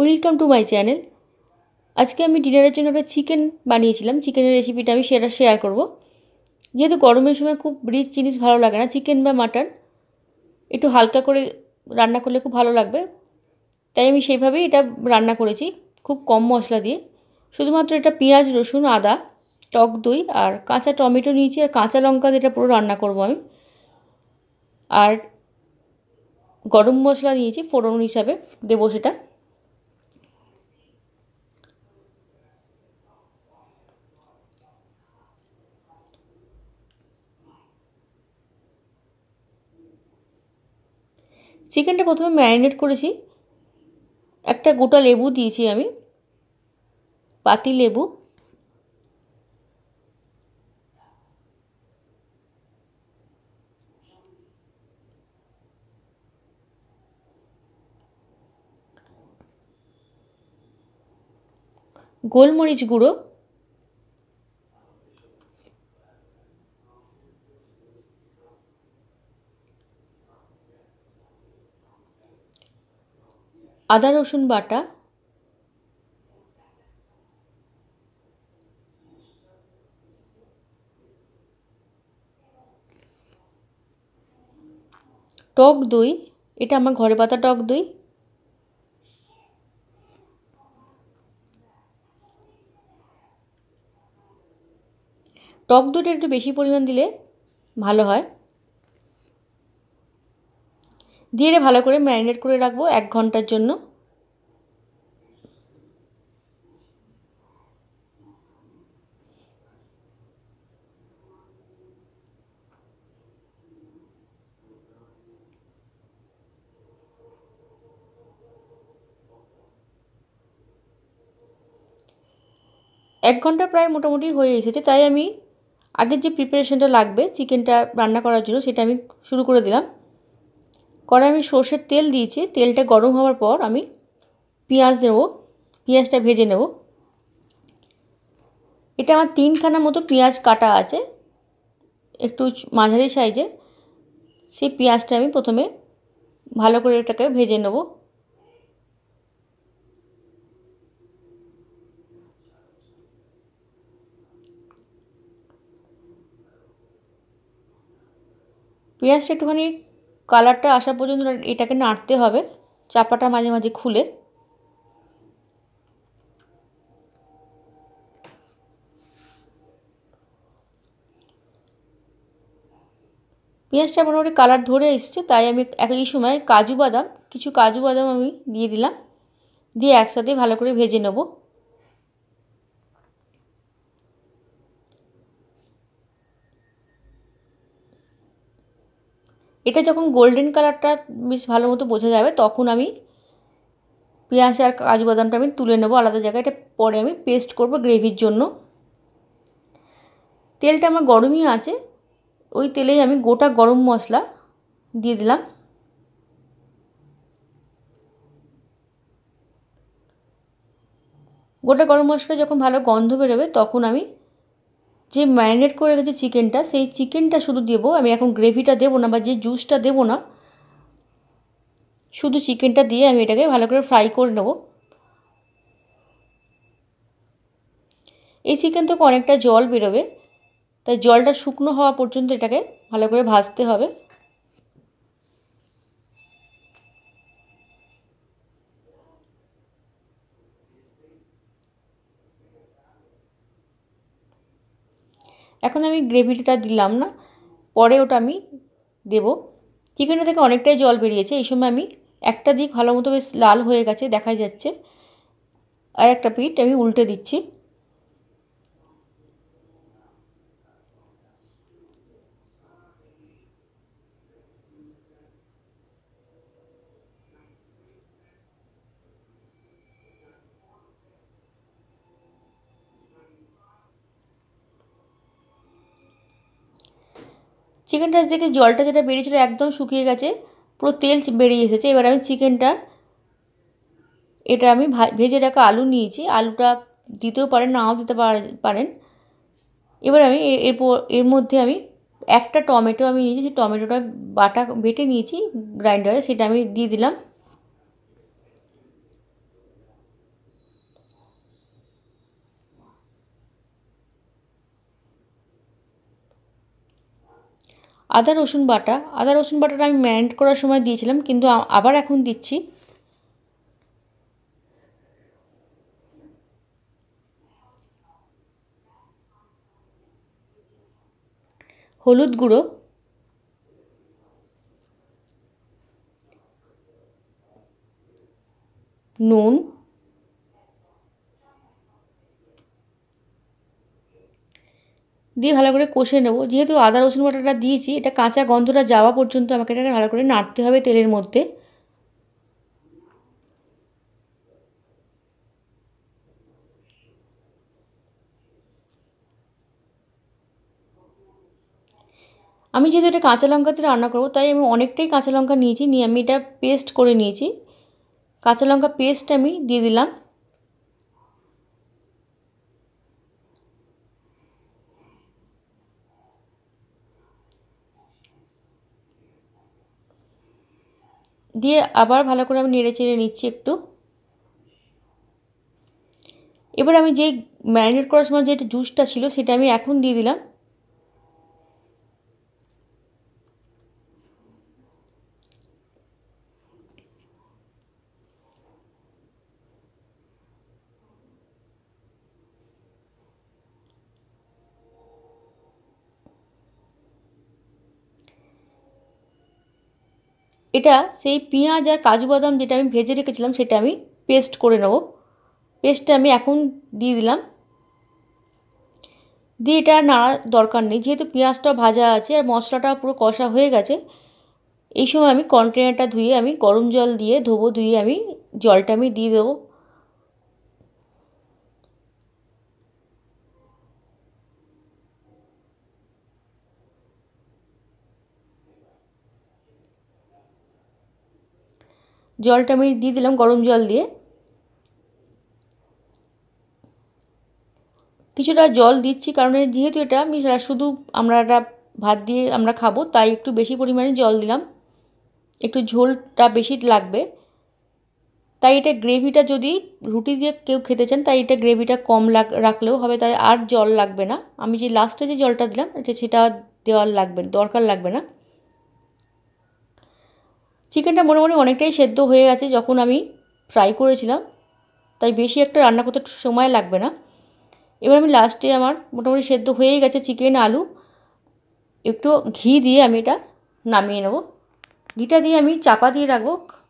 welcome to my channel আজকে আমি ডিনারের জন্য একটা চিকেন বানিয়েছিলাম চিকেনের রেসিপিটা আমি সেটা শেয়ার করব যেহেতু গরমের সময় খুব রিচ জিনিস ভালো লাগে না চিকেন বা মাটন একটু হালকা করে রান্না করলে খুব ভালো লাগবে তাই আমি সেইভাবেই এটা রান্না করেছি খুব কম মশলা দিয়ে শুধুমাত্র এটা পেঁয়াজ রসুন আদা টক দই আর কাঁচা টমেটো নিয়েছি আর কাঁচা লঙ্কা দিয়ে এটা পুরো রান্না করব আমি আর গরম মশলা নিয়েছি ফোড়ন হিসাবে দেবো সেটা চিকেনটা প্রথমে ম্যারিনেট করেছি একটা গোটা লেবু দিয়েছি আমি পাতি লেবু গোলমরিচ গুঁড়ো আদা রসুন বাটা টক দই এটা আমার ঘরে পাতা টক দই টক দইটা একটু বেশি পরিমাণ দিলে ভালো হয় দিয়ে ভালো করে ম্যারিনেট করে রাখবো এক ঘন্টার জন্য এক ঘন্টা প্রায় মোটামুটি হয়ে এসেছে তাই আমি আগের যে প্রিপারেশনটা লাগবে চিকেনটা রান্না করার জন্য সেটা আমি শুরু করে দিলাম কড়াই আমি সর্ষের তেল দিয়েছি তেলটা গরম হওয়ার পর আমি পেঁয়াজ দেব পেঁয়াজটা ভেজে নেব এটা আমার তিনখানা মতো পেঁয়াজ কাটা আছে একটু মাঝারি সাইজে সেই পেঁয়াজটা আমি প্রথমে ভালো করে এটাকে ভেজে নেব পেঁয়াজটা একটুখানি কালারটা আসা পর্যন্ত এটাকে নাড়তে হবে চাপাটা মাঝে মাঝে খুলে পেঁয়াজটা মোটামুটি কালার ধরে এসছে তাই আমি এই সময় কাজু বাদাম কিছু কাজু বাদাম আমি দিয়ে দিলাম দিয়ে একসাথে ভালো করে ভেজে নেবো এটা যখন গোল্ডেন কালারটা বেশ ভালো মতো বোঝা যাবে তখন আমি পেঁয়াজ আর কাজু বাদামটা আমি তুলে নেবো আলাদা জায়গায় এটা পরে আমি পেস্ট করব গ্রেভির জন্য তেলটা আমার গরমই আছে ওই তেলেই আমি গোটা গরম মশলা দিয়ে দিলাম গোটা গরম মশলা যখন ভালো গন্ধ বেরোবে তখন আমি যে ম্যারিনেট করে রেখেছি চিকেনটা সেই চিকেনটা শুধু দেবো আমি এখন গ্রেভিটা দেবো না বা যে জুসটা দেবো না শুধু চিকেনটা দিয়ে আমি এটাকে ভালো করে ফ্রাই করে নেব এই চিকেন থেকে অনেকটা জল বেরোবে তাই জলটা শুকনো হওয়া পর্যন্ত এটাকে ভালো করে ভাজতে হবে এখন আমি গ্রেভিটা দিলাম না পরে ওটা আমি দেব চিকেনটা থেকে অনেকটাই জল বেরিয়েছে এই সময় আমি একটা দিক ভালো মতো বেশ লাল হয়ে গেছে দেখা যাচ্ছে আর একটা পিঠ আমি উল্টে দিচ্ছি চিকেন রাইস থেকে জলটা যেটা বেরিয়েছিলো একদম শুকিয়ে গেছে পুরো তেল বেরিয়ে এসেছে এবার আমি চিকেনটা এটা আমি ভেজে রাখা আলু নিয়েছি আলুটা দিতেও পারেন নাও দিতে পারেন এবার আমি এরপর এর মধ্যে আমি একটা টমেটো আমি নিয়েছি সেই টমেটোটা বাটা বেটে নিয়েছি গ্রাইন্ডারে সেটা আমি দিয়ে দিলাম আদা রসুন বাটা আদা রসুন বাটাটা আমি ম্যারিনেট করার সময় দিয়েছিলাম কিন্তু আবার এখন দিচ্ছি হলুদ গুঁড়ো নুন দিয়ে ভালো করে কষে নেব যেহেতু আদা রসুন বাটাটা দিয়েছি এটা কাঁচা গন্ধটা যাওয়া পর্যন্ত আমাকে এটা ভালো করে নাড়তে হবে তেলের মধ্যে আমি যেহেতু এটা কাঁচা লঙ্কাতে রান্না করবো তাই আমি অনেকটাই কাঁচা লঙ্কা নিয়েছি নিয়ে আমি এটা পেস্ট করে নিয়েছি কাঁচা লঙ্কা পেস্ট আমি দিয়ে দিলাম দিয়ে আবার ভালো করে আমি নেড়ে চেড়ে নিচ্ছি একটু এবার আমি যেই ম্যারিনেট করার সময় যেটা জুসটা ছিল সেটা আমি এখন দিয়ে দিলাম এটা সেই পেঁয়াজ আর কাজু বাদাম যেটা আমি ভেজে রেখেছিলাম সেটা আমি পেস্ট করে নেব পেস্টটা আমি এখন দিয়ে দিলাম দিয়ে এটা নাড়া দরকার নেই যেহেতু পেঁয়াজটা ভাজা আছে আর মশলাটা পুরো কষা হয়ে গেছে এই সময় আমি কন্টেনারটা ধুয়ে আমি গরম জল দিয়ে ধোবো ধুয়ে আমি জলটা আমি দিয়ে দেবো জলটা আমি দিয়ে দিলাম গরম জল দিয়ে কিছুটা জল দিচ্ছি কারণ যেহেতু এটা আমি শুধু আমরা এটা ভাত দিয়ে আমরা খাবো তাই একটু বেশি পরিমাণে জল দিলাম একটু ঝোলটা বেশি লাগবে তাই এটা গ্রেভিটা যদি রুটি দিয়ে কেউ খেতে চান তাই এটা গ্রেভিটা কম লাগ রাখলেও হবে তাই আর জল লাগবে না আমি যে লাস্টে যে জলটা দিলাম এটা সেটা দেওয়ার লাগবে দরকার লাগবে না চিকেনটা মোটামুটি অনেকটাই সেদ্ধ হয়ে গেছে যখন আমি ফ্রাই করেছিলাম তাই বেশি একটা রান্না করতে সময় লাগবে না এবার আমি লাস্টে আমার মোটামুটি সেদ্ধ হয়ে গেছে চিকেন আলু একটু ঘি দিয়ে আমি এটা নামিয়ে নেব ঘিটা দিয়ে আমি চাপা দিয়ে রাখবো